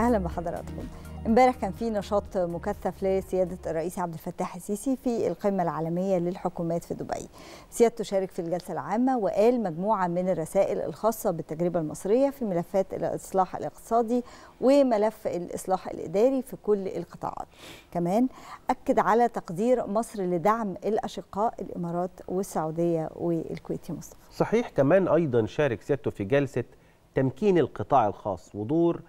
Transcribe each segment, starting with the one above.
اهلا بحضراتكم امبارح كان في نشاط مكثف لسياده الرئيس عبد الفتاح السيسي في القمه العالميه للحكومات في دبي. سيادته شارك في الجلسه العامه وقال مجموعه من الرسائل الخاصه بالتجربه المصريه في ملفات الاصلاح الاقتصادي وملف الاصلاح الاداري في كل القطاعات. كمان اكد على تقدير مصر لدعم الاشقاء الامارات والسعوديه والكويت مصر. صحيح كمان ايضا شارك سيادته في جلسه تمكين القطاع الخاص ودور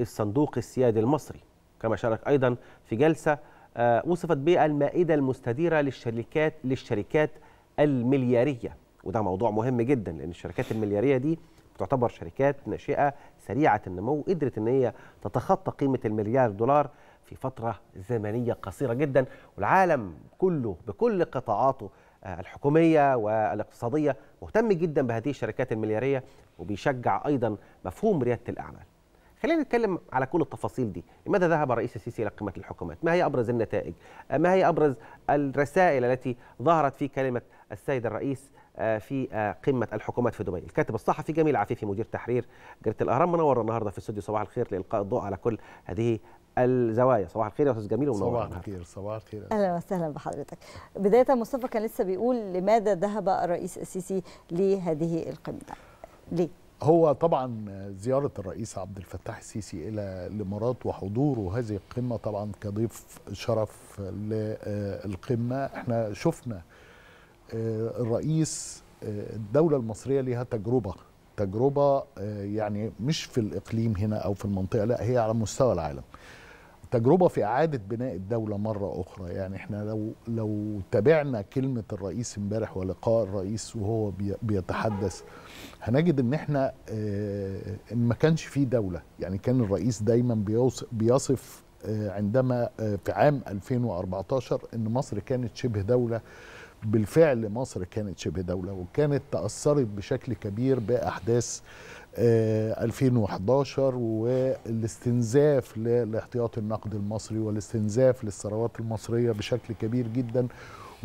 الصندوق السيادي المصري كما شارك أيضا في جلسة آه، وصفت بالمائدة المستديرة للشركات للشركات المليارية وده موضوع مهم جدا لأن الشركات المليارية دي تعتبر شركات ناشئة سريعة النمو قدرت أن هي تتخطى قيمة المليار دولار في فترة زمنية قصيرة جدا والعالم كله بكل قطاعاته آه، الحكومية والاقتصادية مهتم جدا بهذه الشركات المليارية وبيشجع أيضا مفهوم ريادة الأعمال خلينا نتكلم على كل التفاصيل دي لماذا ذهب الرئيس السيسي الى قمه الحكومات ما هي ابرز النتائج ما هي ابرز الرسائل التي ظهرت في كلمه السيد الرئيس آه، في آه، قمه الحكومات في دبي الكاتب الصحفي جميل عفيفي مدير تحرير جريده الاهرام منور النهارده في استوديو صباح الخير لالقاء الضوء على كل هذه الزوايا صباح الخير يا استاذ جميل ومنور صباح الخير صباح الخير اهلا وسهلا بحضرتك بدايه مصطفى كان لسه بيقول لماذا ذهب الرئيس السيسي لهذه القمه ليه هو طبعا زيارة الرئيس عبد الفتاح السيسي إلى الإمارات وحضوره هذه القمة طبعا كضيف شرف للقمة احنا شفنا آه، الرئيس آه، الدولة المصرية لها تجربة تجربة آه، يعني مش في الإقليم هنا أو في المنطقة لا هي على مستوى العالم تجربه في اعاده بناء الدوله مره اخرى يعني احنا لو لو تابعنا كلمه الرئيس امبارح ولقاء الرئيس وهو بيتحدث هنجد ان احنا آه، ما كانش في دوله يعني كان الرئيس دايما بيوصف, بيصف آه، عندما آه، في عام 2014 ان مصر كانت شبه دوله بالفعل مصر كانت شبه دوله وكانت تاثرت بشكل كبير باحداث 2011 آه، والاستنزاف للاحتياطي النقد المصري والاستنزاف للثروات المصريه بشكل كبير جدا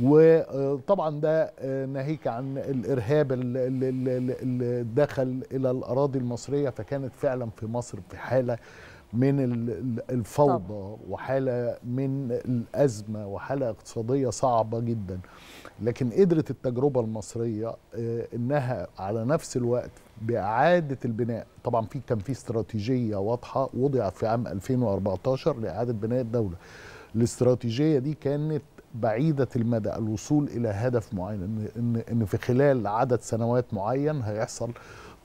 وطبعا ده ناهيك عن الارهاب اللي دخل الى الاراضي المصريه فكانت فعلا في مصر في حاله من الفوضى وحاله من الازمه وحاله اقتصاديه صعبه جدا لكن قدرت التجربه المصريه آه، انها على نفس الوقت باعاده البناء طبعا في كان في استراتيجيه واضحه وضعت في عام 2014 لاعاده بناء الدوله الاستراتيجيه دي كانت بعيدة المدى الوصول إلى هدف معين إن, إن في خلال عدد سنوات معين هيحصل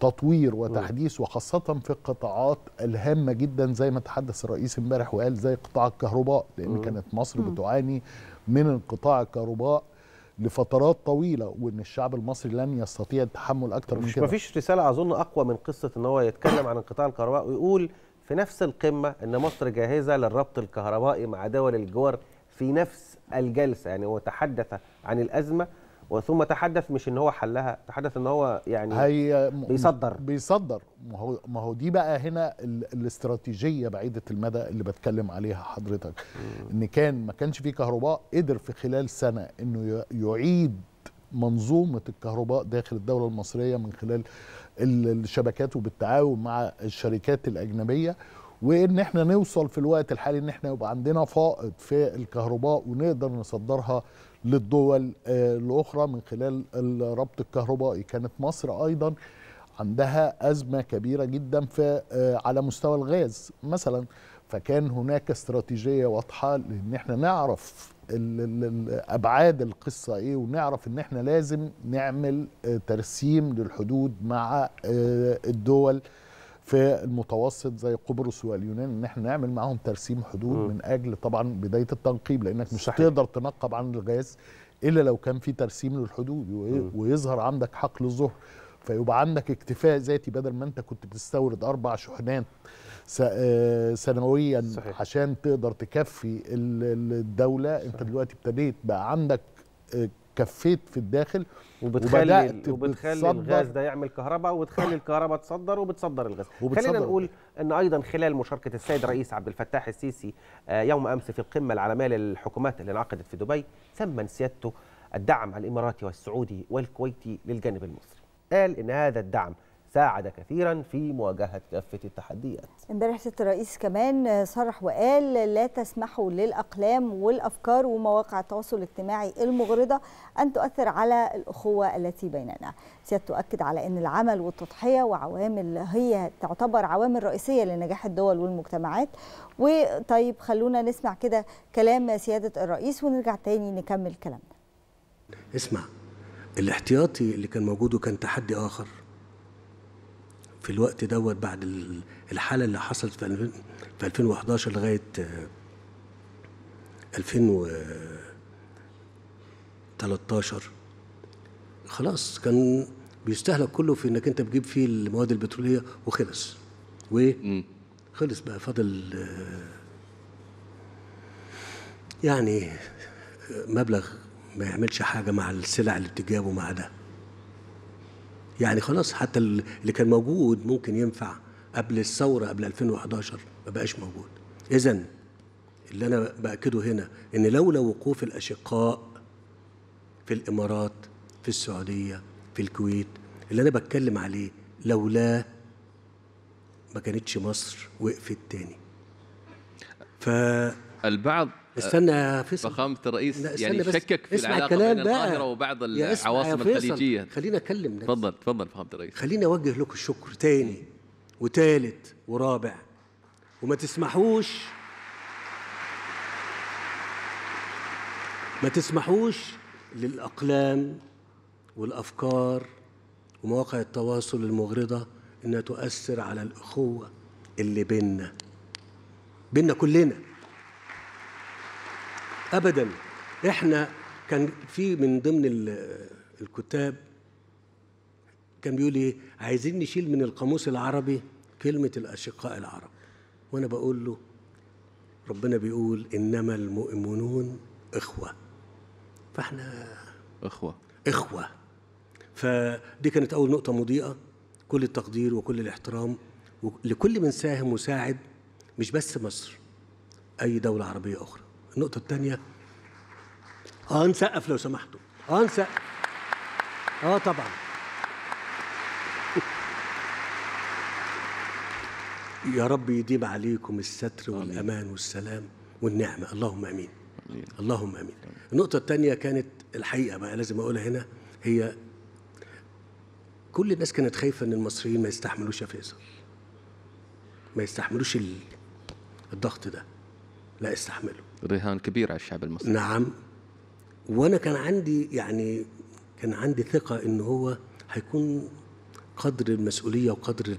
تطوير وتحديث وخاصة في القطاعات الهامة جدا زي ما تحدث الرئيس امبارح وقال زي قطاع الكهرباء لأن كانت مصر بتعاني من انقطاع الكهرباء لفترات طويلة وإن الشعب المصري لن يستطيع التحمل أكثر من كده مفيش رسالة أظن أقوى من قصة إن هو يتكلم عن انقطاع الكهرباء ويقول في نفس القمة إن مصر جاهزة للربط الكهربائي مع دول الجوار في نفس الجلسه يعني هو تحدث عن الازمه وثم تحدث مش ان هو حلها تحدث ان هو يعني هي بيصدر بيصدر ما هو ما هو دي بقى هنا الاستراتيجيه بعيده المدى اللي بتكلم عليها حضرتك ان كان ما كانش فيه كهرباء قدر في خلال سنه انه يعيد منظومه الكهرباء داخل الدوله المصريه من خلال الشبكات وبالتعاون مع الشركات الاجنبيه وان احنا نوصل في الوقت الحالي ان احنا يبقى عندنا فائض في الكهرباء ونقدر نصدرها للدول آه، الاخرى من خلال الربط الكهربائي كانت مصر ايضا عندها ازمه كبيره جدا في آه، على مستوى الغاز مثلا فكان هناك استراتيجيه واضحه لان احنا نعرف ابعاد القصه ايه ونعرف ان احنا لازم نعمل آه، ترسيم للحدود مع الدول في المتوسط زي قبرص واليونان ان احنا نعمل معاهم ترسيم حدود م. من اجل طبعا بدايه التنقيب لانك مش هتقدر تنقب عن الغاز الا لو كان في ترسيم للحدود ويظهر عندك حقل الظهر فيبقى عندك اكتفاء ذاتي بدل ما انت كنت بتستورد اربع شحنات آه، سنويا صحيح. عشان تقدر تكفي الدوله صحيح. انت دلوقتي ابتديت بقى عندك آه، كفيت في الداخل وبتخلي وبتخلي الغاز ده يعمل كهرباء وتخلي الكهرباء تصدر وبتصدر الغاز وبتصدر خلينا نقول ان ايضا خلال مشاركه السيد الرئيس عبد الفتاح السيسي آه، يوم امس في القمه العالميه للحكومات اللي انعقدت في دبي ثمن سيادته الدعم الاماراتي والسعودي والكويتي للجانب المصري قال ان هذا الدعم ساعد كثيرا في مواجهة كافة التحديات امبارح سيادة الرئيس كمان صرح وقال لا تسمحوا للأقلام والأفكار ومواقع التواصل الاجتماعي المغرضة أن تؤثر على الأخوة التي بيننا سيادته أكد على أن العمل والتضحية وعوامل هي تعتبر عوامل رئيسية لنجاح الدول والمجتمعات وطيب خلونا نسمع كده كلام سيادة الرئيس ونرجع تاني نكمل كلامنا اسمع الاحتياطي اللي كان موجود وكان تحدي آخر في الوقت دوت بعد الحاله اللي حصلت في 2011 لغايه 2013 آه، خلاص كان بيستهلك كله في انك انت بتجيب فيه المواد البتروليه وخلص و خلص بقى فاضل آه، يعني آه، مبلغ ما يعملش حاجه مع السلع اللي بتجابه مع ده يعني خلاص حتى اللي كان موجود ممكن ينفع قبل الثورة قبل 2011 ما بقاش موجود إذا اللي أنا بأكده هنا إن لولا وقوف الأشقاء في الإمارات في السعودية في الكويت اللي أنا بتكلم عليه لولاه ما كانتش مصر وقفت تاني ف البعض استنى يا آه، فيصل فخامه الرئيس يعني شكك في العلاقه بين القاهره وبعض العواصم الخليجيه خلينا نفسي تفضل تفضل فخامه الرئيس خليني اوجه لكم الشكر تاني وتالت ورابع وما تسمحوش ما تسمحوش للاقلام والافكار ومواقع التواصل المغرضه انها تؤثر على الاخوه اللي بيننا بيننا كلنا ابدا احنا كان في من ضمن الكتاب كان بيقول ايه عايزين نشيل من القاموس العربي كلمه الاشقاء العرب وانا بقول له ربنا بيقول انما المؤمنون اخوه فاحنا اخوه اخوه فدي كانت اول نقطه مضيئه كل التقدير وكل الاحترام لكل من ساهم وساعد مش بس مصر اي دوله عربيه اخرى النقطة الثانية اه نسقف لو سمحتوا اه نسقف اه طبعا يا رب يديم عليكم الستر والأمان والسلام والنعمة اللهم أمين اللهم أمين النقطة الثانية كانت الحقيقة بقى لازم أقولها هنا هي كل الناس كانت خايفة إن المصريين ما يستحملوش يا فيصل ما يستحملوش الضغط ده لا استحملوا رهان كبير على الشعب المصري نعم وانا كان عندي يعني كان عندي ثقه ان هو هيكون قدر المسؤوليه وقدر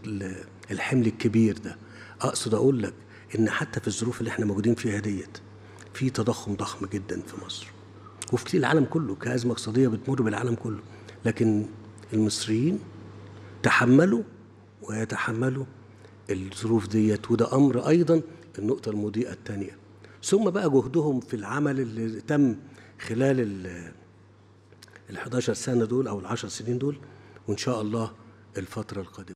الحمل الكبير ده اقصد اقول لك ان حتى في الظروف اللي احنا موجودين فيها ديت في تضخم ضخم جدا في مصر وفي العالم كله كازمه اقتصاديه بتمر بالعالم كله لكن المصريين تحملوا ويتحملوا الظروف ديت وده امر ايضا النقطه المضيئه الثانيه ثم بقى جهدهم في العمل اللي تم خلال ال 11 سنه دول او ال 10 سنين دول وان شاء الله الفتره القادمه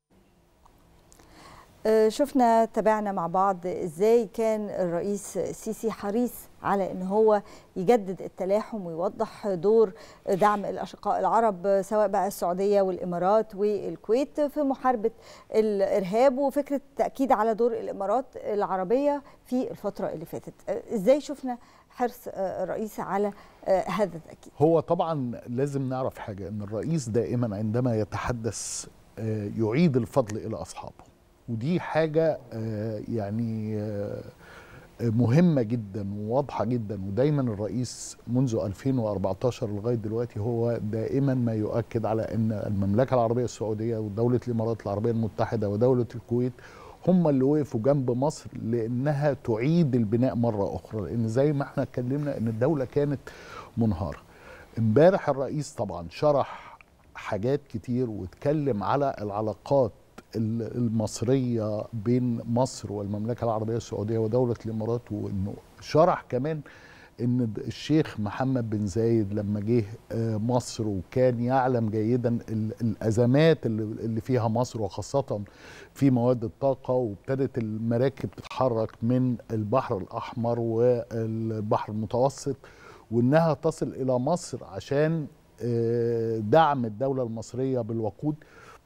آه، شفنا تابعنا مع بعض ازاي كان الرئيس السيسي حريص على ان هو يجدد التلاحم ويوضح دور دعم الاشقاء العرب سواء بقى السعوديه والامارات والكويت في محاربه الارهاب وفكره التاكيد على دور الامارات العربيه في الفتره اللي فاتت آه، ازاي شفنا حرص آه، الرئيس على هذا التاكيد هو طبعا لازم نعرف حاجه ان الرئيس دائما عندما يتحدث يعيد الفضل الى اصحابه ودي حاجه آه، يعني آه، آه، مهمه جدا وواضحه جدا ودايما الرئيس منذ 2014 لغايه دلوقتي هو دائما ما يؤكد على ان المملكه العربيه السعوديه ودوله الامارات العربيه المتحده ودوله الكويت هم اللي وقفوا جنب مصر لانها تعيد البناء مره اخرى لان زي ما احنا اتكلمنا ان الدوله كانت منهاره امبارح الرئيس طبعا شرح حاجات كتير واتكلم على العلاقات المصريه بين مصر والمملكه العربيه السعوديه ودوله الامارات وانه شرح كمان ان الشيخ محمد بن زايد لما جه آه، مصر وكان يعلم جيدا الازمات اللي فيها مصر وخاصه في مواد الطاقه وابتدت المراكب تتحرك من البحر الاحمر والبحر المتوسط وانها تصل الى مصر عشان آه، دعم الدوله المصريه بالوقود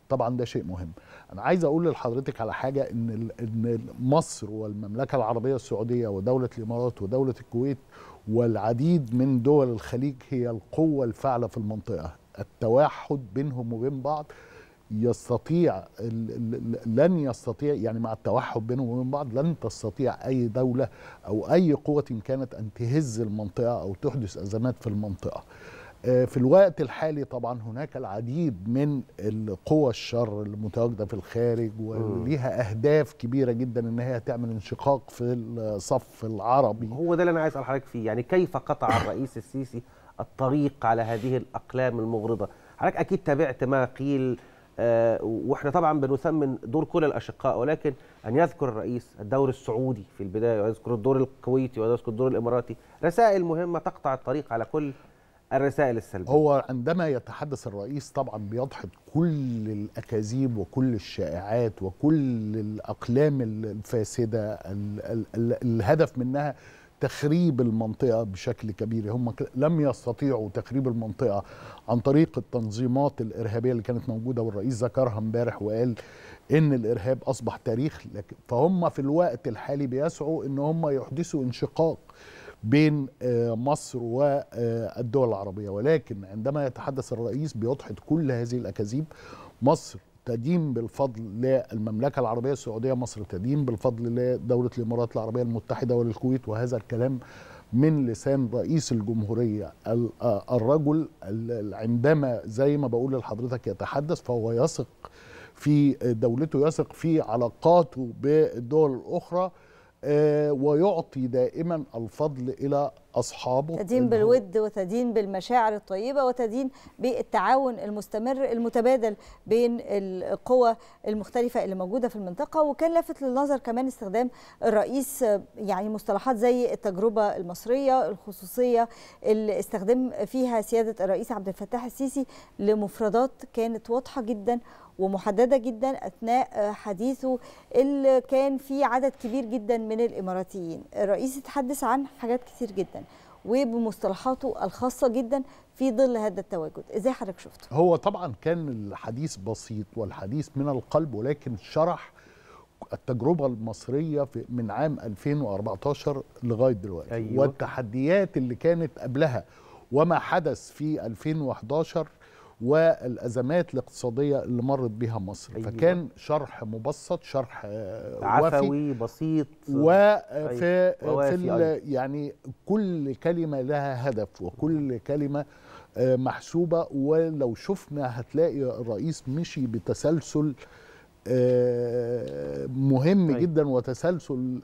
طبعا ده شيء مهم انا عايز اقول لحضرتك على حاجه ان ان مصر والمملكه العربيه السعوديه ودوله الامارات ودوله الكويت والعديد من دول الخليج هي القوه الفاعله في المنطقه التوحد بينهم وبين بعض يستطيع لن يستطيع يعني مع التوحد بينهم وبين بعض لن تستطيع اي دوله او اي قوه كانت ان تهز المنطقه او تحدث ازمات في المنطقه آه، في الوقت الحالي طبعا هناك العديد من القوى الشر المتواجده في الخارج وليها اهداف كبيره جدا ان هي تعمل انشقاق في الصف العربي هو ده اللي انا عايز اسال حضرتك فيه يعني كيف قطع الرئيس السيسي الطريق على هذه الاقلام المغرضه حضرتك اكيد تابعت ما قيل آه واحنا طبعا بنثمن دور كل الاشقاء ولكن ان يذكر الرئيس الدور السعودي في البدايه ويذكر الدور الكويتي ويذكر الدور الاماراتي رسائل مهمه تقطع الطريق على كل الرسائل السلبيه هو عندما يتحدث الرئيس طبعا بيضحك كل الاكاذيب وكل الشائعات وكل الاقلام الفاسده الهدف منها تخريب المنطقة بشكل كبير هم لم يستطيعوا تخريب المنطقة عن طريق التنظيمات الإرهابية اللي كانت موجودة والرئيس ذكرها امبارح وقال إن الإرهاب أصبح تاريخ فهم في الوقت الحالي بيسعوا إن هم يحدثوا انشقاق بين آه، مصر والدول العربية ولكن عندما يتحدث الرئيس بيضحد كل هذه الأكاذيب مصر تدين بالفضل للمملكة العربية السعودية مصر تدين بالفضل لدولة الإمارات العربية المتحدة والكويت وهذا الكلام من لسان رئيس الجمهورية آه، الرجل عندما زي ما بقول لحضرتك يتحدث فهو يثق في دولته يثق في علاقاته بالدول الأخرى آه، ويعطي دائما الفضل الى أصحابه تدين بالود وتدين بالمشاعر الطيبة وتدين بالتعاون المستمر المتبادل بين القوى المختلفة اللي موجودة في المنطقة وكان لافت للنظر كمان استخدام الرئيس يعني مصطلحات زي التجربة المصرية الخصوصية اللي استخدم فيها سيادة الرئيس عبد الفتاح السيسي لمفردات كانت واضحة جدا ومحدده جدا اثناء حديثه اللي كان فيه عدد كبير جدا من الاماراتيين الرئيس اتحدث عن حاجات كتير جدا وبمصطلحاته الخاصة جدا في ظل هذا التواجد ازاي حضرتك شفته هو طبعا كان الحديث بسيط والحديث من القلب ولكن شرح التجربة المصرية في من عام 2014 لغاية دلوقتي أيوة. والتحديات اللي كانت قبلها وما حدث في 2011 والازمات الاقتصاديه اللي مرت بها مصر أيوة. فكان شرح مبسط شرح آه، عفوي بسيط وفي آه، أيوة. في آه، أيوة. يعني كل كلمه لها هدف وكل أيوة. كلمه محسوبه ولو شفنا هتلاقي الرئيس مشي بتسلسل مهم أيوة. جدا وتسلسل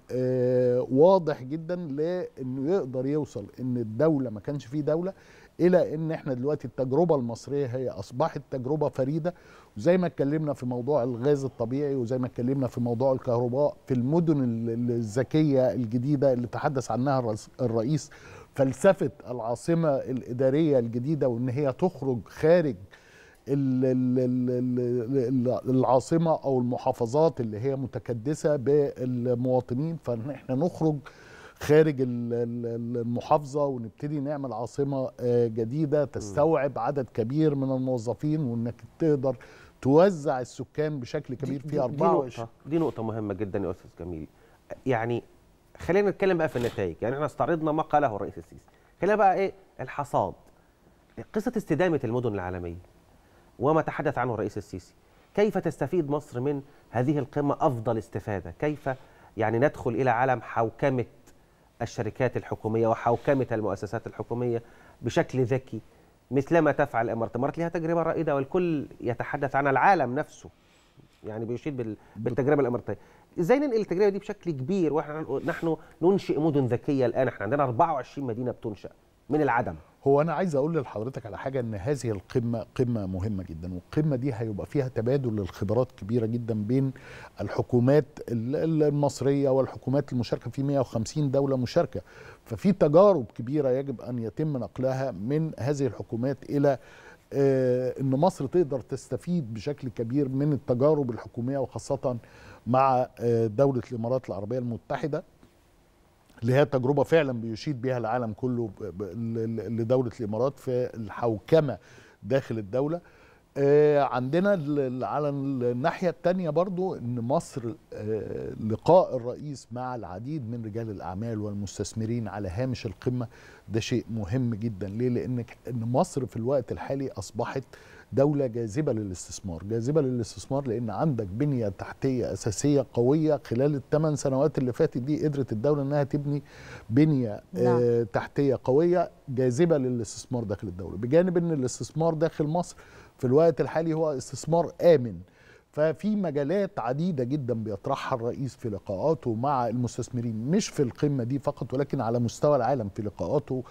واضح جدا لانه يقدر يوصل ان الدوله ما كانش فيه دوله الى ان احنا دلوقتي التجربه المصريه هي اصبحت تجربه فريده وزي ما اتكلمنا في موضوع الغاز الطبيعي وزي ما اتكلمنا في موضوع الكهرباء في المدن الذكيه الجديده اللي تحدث عنها الرئيس فلسفه العاصمه الاداريه الجديده وان هي تخرج خارج العاصمه او المحافظات اللي هي متكدسه بالمواطنين فان احنا نخرج خارج المحافظة ونبتدي نعمل عاصمة آه، جديدة تستوعب عدد كبير من الموظفين وانك تقدر توزع السكان بشكل كبير في 24 دي نقطة, دي نقطة مهمة جدا يا أستاذ جميل يعني خلينا نتكلم بقى في النتائج يعني احنا استعرضنا ما قاله الرئيس السيسي خلينا بقى ايه الحصاد قصة استدامة المدن العالمية وما تحدث عنه الرئيس السيسي كيف تستفيد مصر من هذه القمة أفضل استفادة كيف يعني ندخل إلى عالم حوكمة الشركات الحكومية وحوكمة المؤسسات الحكومية بشكل ذكي مثلما تفعل الامارات، الامارات لها تجربه رائده والكل يتحدث عن العالم نفسه يعني بيشيد بالتجربه الاماراتيه. ازاي ننقل التجربه دي بشكل كبير واحنا نحن ننشئ مدن ذكيه الان احنا عندنا 24 مدينه بتنشا من العدم هو انا عايز اقول لحضرتك على حاجه ان هذه القمه قمه مهمه جدا والقمه دي هيبقى فيها تبادل للخبرات كبيره جدا بين الحكومات المصريه والحكومات المشاركه في 150 دوله مشاركه ففي تجارب كبيره يجب ان يتم نقلها من هذه الحكومات الى آه، ان مصر تقدر تستفيد بشكل كبير من التجارب الحكوميه وخاصه مع آه، دوله الامارات العربيه المتحده اللي هي تجربه فعلا بيشيد بها العالم كله لدوله الامارات في الحوكمه داخل الدوله آه، عندنا على الناحيه الثانيه برضو ان مصر آه، لقاء الرئيس مع العديد من رجال الاعمال والمستثمرين على هامش القمه ده شيء مهم جدا ليه لان مصر في الوقت الحالي اصبحت دولة جاذبة للاستثمار جاذبة للاستثمار لأن عندك بنية تحتية أساسية قوية خلال الثمان سنوات اللي فاتت دي قدرت الدولة أنها تبني بنية آه، نعم. آه تحتية قوية جاذبة للاستثمار داخل الدولة بجانب أن الاستثمار داخل مصر في الوقت الحالي هو استثمار آمن ففي مجالات عديده جدا بيطرحها الرئيس في لقاءاته مع المستثمرين مش في القمه دي فقط ولكن على مستوى العالم في لقاءاته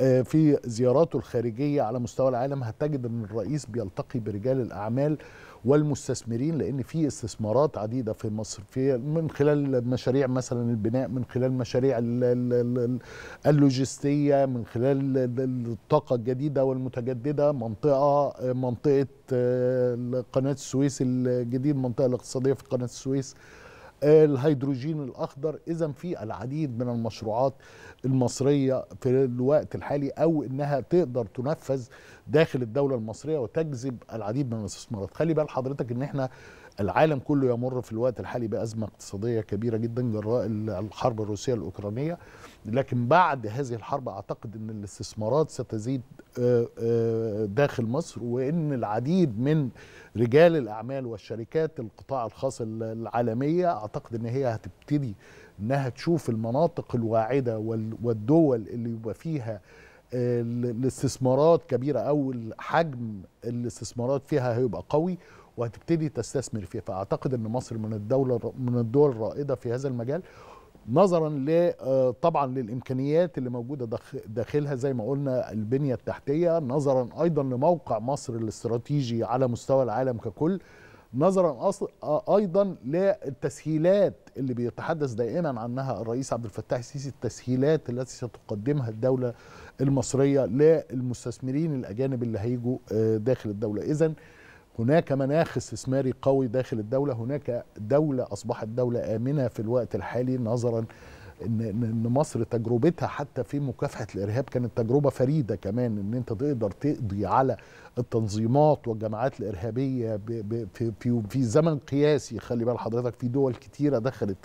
آه، في زياراته الخارجية على مستوى العالم هتجد أن الرئيس بيلتقي برجال الأعمال والمستثمرين لأن في استثمارات عديدة في مصر في من خلال مشاريع مثلا البناء من خلال مشاريع اللوجستية من خلال الطاقة الجديدة والمتجددة منطقة آه، منطقة آه، قناة السويس الجديد منطقة الاقتصادية في قناة السويس الهيدروجين الاخضر اذا في العديد من المشروعات المصريه في الوقت الحالي او انها تقدر تنفذ داخل الدوله المصريه وتجذب العديد من الاستثمارات خلي بال حضرتك ان احنا العالم كله يمر في الوقت الحالي بأزمة اقتصادية كبيرة جدا جراء الحرب الروسية الأوكرانية لكن بعد هذه الحرب أعتقد أن الاستثمارات ستزيد آه، آه، داخل مصر وأن العديد من رجال الأعمال والشركات القطاع الخاص العالمية أعتقد أن هي هتبتدي أنها تشوف المناطق الواعدة والدول اللي يبقى فيها آه، الاستثمارات كبيرة أو حجم الاستثمارات فيها هيبقى قوي وهتبتدي تستثمر فيه فاعتقد ان مصر من الدوله من الدول الرائده في هذا المجال نظرا ل آه، طبعا للامكانيات اللي موجوده داخلها زي ما قلنا البنيه التحتيه نظرا ايضا لموقع مصر الاستراتيجي على مستوى العالم ككل نظرا آه، ايضا للتسهيلات اللي بيتحدث دائما عنها الرئيس عبد الفتاح السيسي التسهيلات التي ستقدمها الدوله المصريه للمستثمرين الاجانب اللي هيجوا آه، داخل الدوله اذا هناك مناخ استثماري قوي داخل الدولة هناك دولة أصبحت دولة آمنة في الوقت الحالي نظرا ان مصر تجربتها حتى في مكافحه الارهاب كانت تجربه فريده كمان ان انت تقدر تقضي على التنظيمات والجماعات الارهابيه في في في زمن قياسي خلي بال حضرتك في دول كتيره دخلت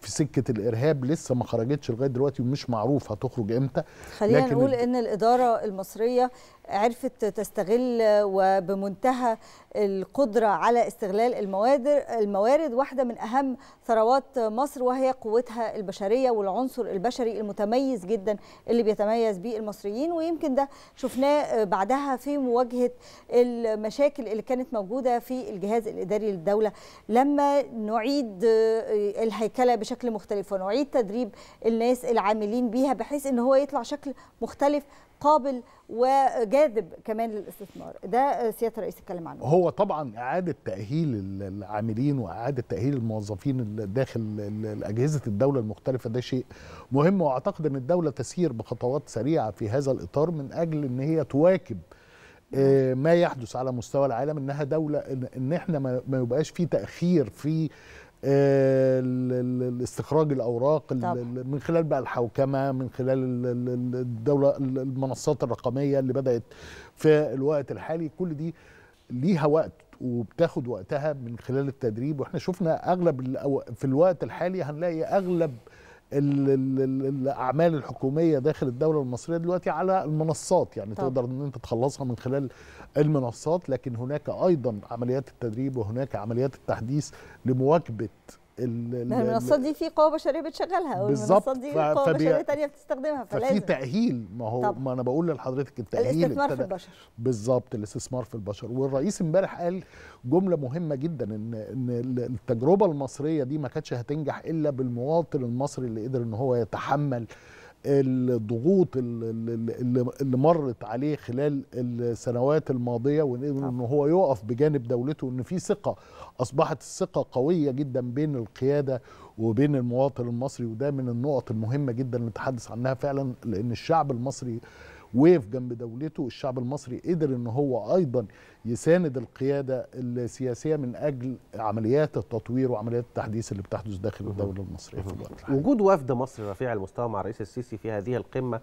في سكه الارهاب لسه ما خرجتش لغايه دلوقتي ومش معروف هتخرج امتى خلينا نقول ان الاداره المصريه عرفت تستغل وبمنتهى القدرة على استغلال الموادر الموارد واحدة من أهم ثروات مصر وهي قوتها البشرية والعنصر البشري المتميز جدا اللي بيتميز به المصريين ويمكن ده شفناه بعدها في مواجهة المشاكل اللي كانت موجودة في الجهاز الإداري للدولة لما نعيد آه، الهيكلة بشكل مختلف ونعيد تدريب الناس العاملين بيها بحيث ان هو يطلع شكل مختلف قابل وجاذب كمان للاستثمار ده آه، سياده الرئيس اتكلم عنه هو طبعا اعاده تاهيل العاملين واعاده تاهيل الموظفين داخل اجهزه الدوله المختلفه ده شيء مهم واعتقد ان الدوله تسير بخطوات سريعه في هذا الاطار من اجل ان هي تواكب آه، ما يحدث على مستوى العالم انها دوله ان احنا ما يبقاش في تاخير في آه، استخراج الاوراق طبعا. من خلال بقى الحوكمه من خلال الدوله المنصات الرقميه اللي بدات في الوقت الحالي كل دي ليها وقت وبتاخد وقتها من خلال التدريب واحنا شفنا اغلب في الوقت الحالي هنلاقي اغلب الاعمال الحكوميه داخل الدوله المصريه دلوقتي على المنصات يعني طب. تقدر ان انت تخلصها من خلال المنصات لكن هناك ايضا عمليات التدريب وهناك عمليات التحديث لمواكبه المنصات نعم، دي في قوه بشريه بتشغلها والمنصات دي قوه بشريه ثانيه بتستخدمها فلازم ففي تاهيل ما هو طبعا. ما انا بقول لحضرتك التاهيل الاستثمار في البشر بالظبط الاستثمار في البشر والرئيس امبارح قال جمله مهمه جدا ان ان التجربه المصريه دي ما كانتش هتنجح الا بالمواطن المصري اللي قدر ان هو يتحمل الضغوط اللي مرت عليه خلال السنوات الماضيه وان نعم. ان هو يقف بجانب دولته وان في ثقه اصبحت الثقه قويه جدا بين القياده وبين المواطن المصري وده من النقط المهمه جدا نتحدث عنها فعلا لان الشعب المصري وقف جنب دولته الشعب المصري قدر ان هو ايضا يساند القياده السياسيه من اجل عمليات التطوير وعمليات التحديث اللي بتحدث داخل الدوله المصريه في الوقت الحالي. وجود وفد مصر رفيع المستوى مع الرئيس السيسي في هذه القمه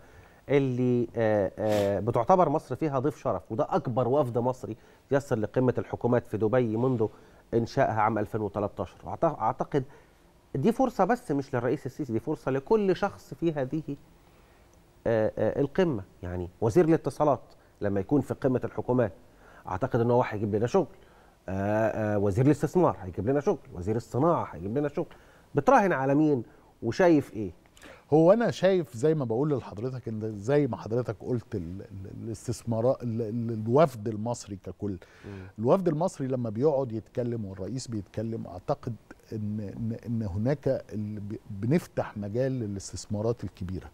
اللي آه، آه، بتعتبر مصر فيها ضيف شرف وده اكبر وفد مصري يصل لقمه الحكومات في دبي منذ انشائها عام 2013 اعتقد دي فرصه بس مش للرئيس السيسي دي فرصه لكل شخص في هذه آه، آه، القمه يعني وزير الاتصالات لما يكون في قمه الحكومات اعتقد ان هو هيجيب لنا شغل آه، وزير الاستثمار هيجيب لنا شغل وزير الصناعه هيجيب لنا شغل بتراهن على مين وشايف ايه هو انا شايف زي ما بقول لحضرتك ان زي ما حضرتك قلت الاستثمارات الوفد المصري ككل الوفد المصري لما بيقعد يتكلم والرئيس بيتكلم اعتقد ان ان هناك بنفتح مجال للاستثمارات الكبيره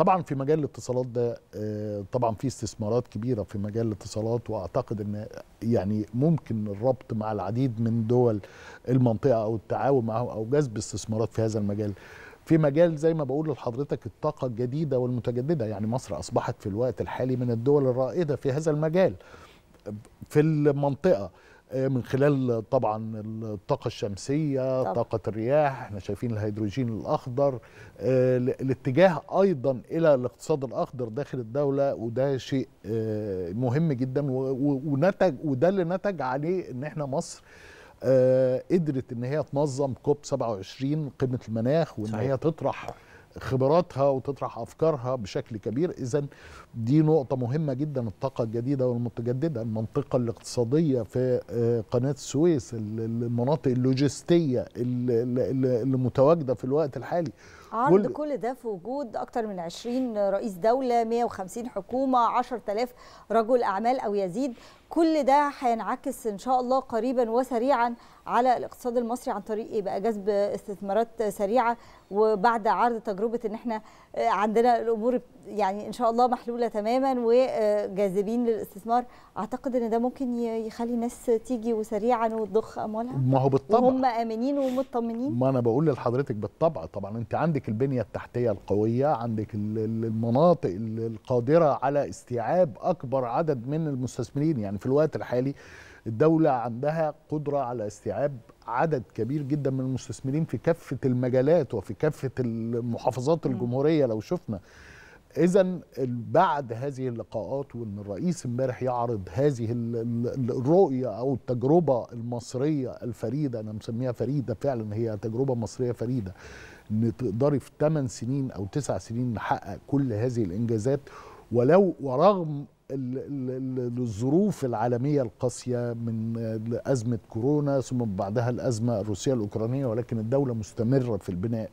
طبعا في مجال الاتصالات ده آه، طبعا في استثمارات كبيره في مجال الاتصالات واعتقد ان يعني ممكن الربط مع العديد من دول المنطقه او التعاون معهم او جذب استثمارات في هذا المجال في مجال زي ما بقول لحضرتك الطاقه الجديده والمتجدده يعني مصر اصبحت في الوقت الحالي من الدول الرائده في هذا المجال في المنطقه آه، من خلال طبعا الطاقة الشمسية طبعا. طاقة الرياح احنا شايفين الهيدروجين الأخضر آه، الاتجاه أيضا إلى الاقتصاد الأخضر داخل الدولة وده شيء آه، مهم جدا ونتج وده اللي نتج عليه ان احنا مصر قدرت ان هي تنظم كوب 27 قمة المناخ وان صحيح. هي تطرح خبراتها وتطرح افكارها بشكل كبير اذا دي نقطه مهمه جدا الطاقه الجديده والمتجدده المنطقه الاقتصاديه في آه، قناه السويس المناطق اللوجستيه اللي متواجده في الوقت الحالي عرض كل, كل ده في وجود اكتر من 20 رئيس دوله 150 حكومه 10000 رجل اعمال او يزيد كل ده هينعكس ان شاء الله قريبا وسريعا على الاقتصاد المصري عن طريق ايه بقى جذب استثمارات سريعه وبعد عرض تجربه ان احنا آه، عندنا الامور يعني ان شاء الله محلوله تماما وجاذبين للاستثمار اعتقد ان ده ممكن يخلي الناس تيجي وسريعا وتضخ اموالها ما هو بالطبع وهم امنين ومطمنين ما انا بقول لحضرتك بالطبع طبعا انت عندك البنيه التحتيه القويه عندك المناطق القادره على استيعاب اكبر عدد من المستثمرين يعني في الوقت الحالي الدولة عندها قدرة على استيعاب عدد كبير جدا من المستثمرين في كافة المجالات وفي كافة المحافظات الجمهورية لو شفنا اذا بعد هذه اللقاءات وان الرئيس امبارح يعرض هذه الرؤيه او التجربه المصريه الفريده انا مسميها فريده فعلا هي تجربه مصريه فريده ان تقدري في 8 سنين او 9 سنين نحقق كل هذه الانجازات ولو ورغم الظروف العالمية القاسية من أزمة كورونا ثم بعدها الأزمة الروسية الأوكرانية ولكن الدولة مستمرة في البناء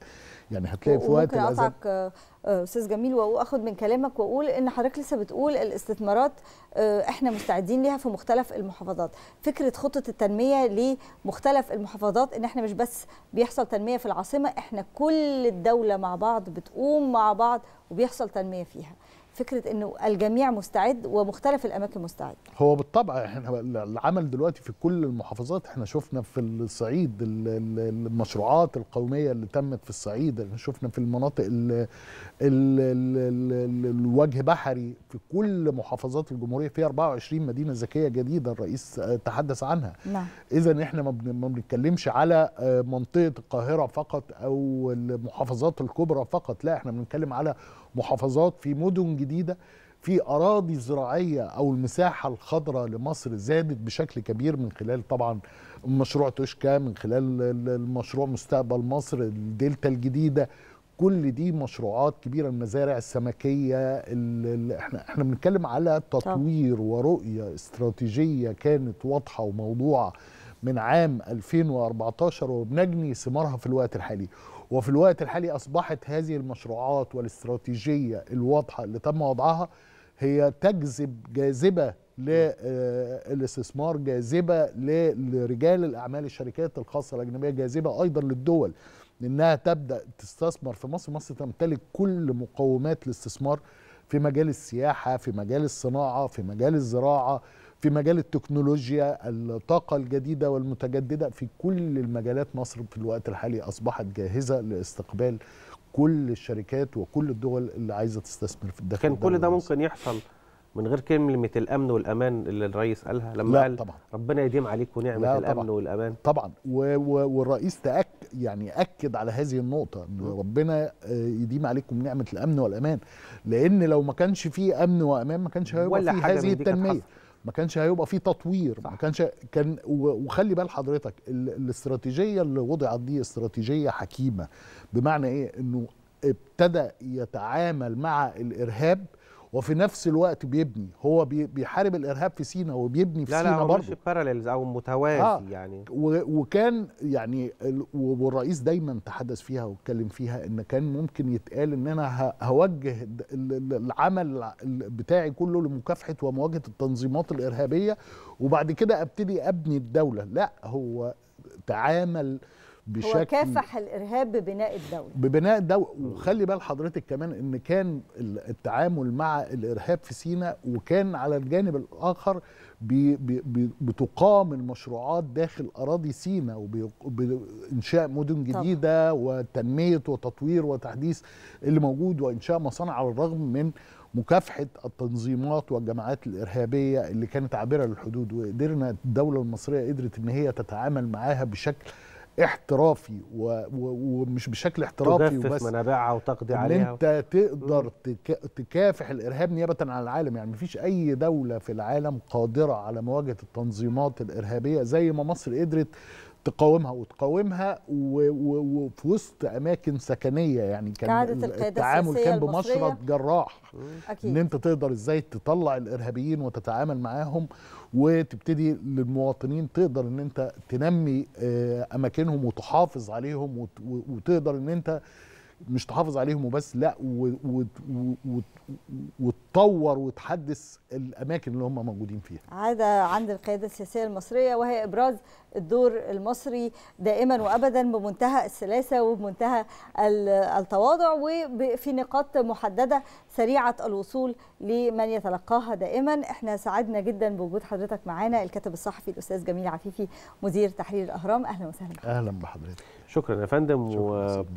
يعني هتلاقي في وقت الأزمة أقطعك آه، أستاذ جميل وأخد من كلامك وأقول إن حضرتك لسه بتقول الاستثمارات آه، إحنا مستعدين ليها في مختلف المحافظات فكرة خطة التنمية لمختلف المحافظات إن إحنا مش بس بيحصل تنمية في العاصمة إحنا كل الدولة مع بعض بتقوم مع بعض وبيحصل تنمية فيها فكره انه الجميع مستعد ومختلف الاماكن مستعد هو بالطبع احنا العمل دلوقتي في كل المحافظات احنا شفنا في الصعيد المشروعات القوميه اللي تمت في الصعيد احنا شفنا في المناطق الوجه بحري في كل محافظات الجمهوريه في 24 مدينه ذكيه جديده الرئيس تحدث عنها نعم اذا احنا ما بنتكلمش على آه، منطقه القاهره فقط او المحافظات الكبرى فقط لا احنا بنتكلم على محافظات في مدن جديده في اراضي زراعيه او المساحه الخضراء لمصر زادت بشكل كبير من خلال طبعا مشروع توشكا من خلال المشروع مستقبل مصر الدلتا الجديده كل دي مشروعات كبيره المزارع السمكيه اللي احنا احنا بنتكلم على تطوير ورؤيه استراتيجيه كانت واضحه وموضوعه من عام 2014 وبنجني ثمارها في الوقت الحالي وفي الوقت الحالي أصبحت هذه المشروعات والاستراتيجية الواضحة اللي تم وضعها هي تجذب جاذبة للاستثمار آه، جاذبة لرجال الأعمال الشركات الخاصة الأجنبية جاذبة أيضا للدول انها تبدا تستثمر في مصر مصر تمتلك كل مقومات الاستثمار في مجال السياحه في مجال الصناعه في مجال الزراعه في مجال التكنولوجيا الطاقة الجديدة والمتجددة في كل المجالات مصر في الوقت الحالي أصبحت جاهزة لاستقبال كل الشركات وكل الدول اللي عايزة تستثمر في الداخل كان كل ده ممكن يحصل من غير كلمة الأمن والأمان اللي الرئيس قالها لما قال طبعا. ربنا يديم عليك ونعمة الأمن طبعا. والأمان طبعا والرئيس تأك يعني أكد على هذه النقطة إن ربنا آه، يديم عليكم نعمة الأمن والأمان لأن لو ما كانش فيه أمن وأمان ما كانش هيبقى فيه هذه التنمية ما كانش هيبقى فيه تطوير صح. ما كانش كان وخلي بال حضرتك الاستراتيجيه اللي وضعت دي استراتيجيه حكيمه بمعنى ايه انه ابتدى يتعامل مع الارهاب وفي نفس الوقت بيبني هو بيحارب الارهاب في سينا وبيبني في سيناء سينا برضه لا لا باراليلز او متوازي آه يعني وكان يعني والرئيس دايما تحدث فيها واتكلم فيها ان كان ممكن يتقال ان انا هوجه العمل بتاعي كله لمكافحه ومواجهه التنظيمات الارهابيه وبعد كده ابتدي ابني الدوله لا هو تعامل بشكل هو كافح الارهاب ببناء الدوله ببناء الدوله وخلي بال حضرتك كمان ان كان التعامل مع الارهاب في سيناء وكان على الجانب الاخر بي بي بتقام المشروعات داخل اراضي سيناء وبانشاء مدن جديده طبعا. وتنميه وتطوير وتحديث اللي موجود وانشاء مصانع على الرغم من مكافحة التنظيمات والجماعات الإرهابية اللي كانت عابرة للحدود وقدرنا الدولة المصرية قدرت إن هي تتعامل معاها بشكل احترافي ومش بشكل احترافي وبس منابعها وتقضي عليها انت تقدر تكافح الارهاب نيابه عن العالم يعني مفيش اي دوله في العالم قادره على مواجهه التنظيمات الارهابيه زي ما مصر قدرت تقاومها وتقاومها وفي وسط اماكن سكنيه يعني كان التعامل كان بمشرط جراح أكيد. ان انت تقدر ازاي تطلع الارهابيين وتتعامل معاهم وتبتدي للمواطنين تقدر ان انت تنمي آه، اماكنهم وتحافظ عليهم وتقدر ان انت مش تحافظ عليهم وبس لا وتطور وتحدث الاماكن اللي هم موجودين فيها. عاده عند القياده السياسيه المصريه وهي ابراز الدور المصري دائما وابدا بمنتهى السلاسه وبمنتهى التواضع وفي نقاط محدده سريعه الوصول لمن يتلقاها دائما احنا سعدنا جدا بوجود حضرتك معانا الكاتب الصحفي الاستاذ جميل عفيفي مدير تحرير الاهرام اهلا وسهلا اهلا بحضرتك شكرا يا فندم شكرا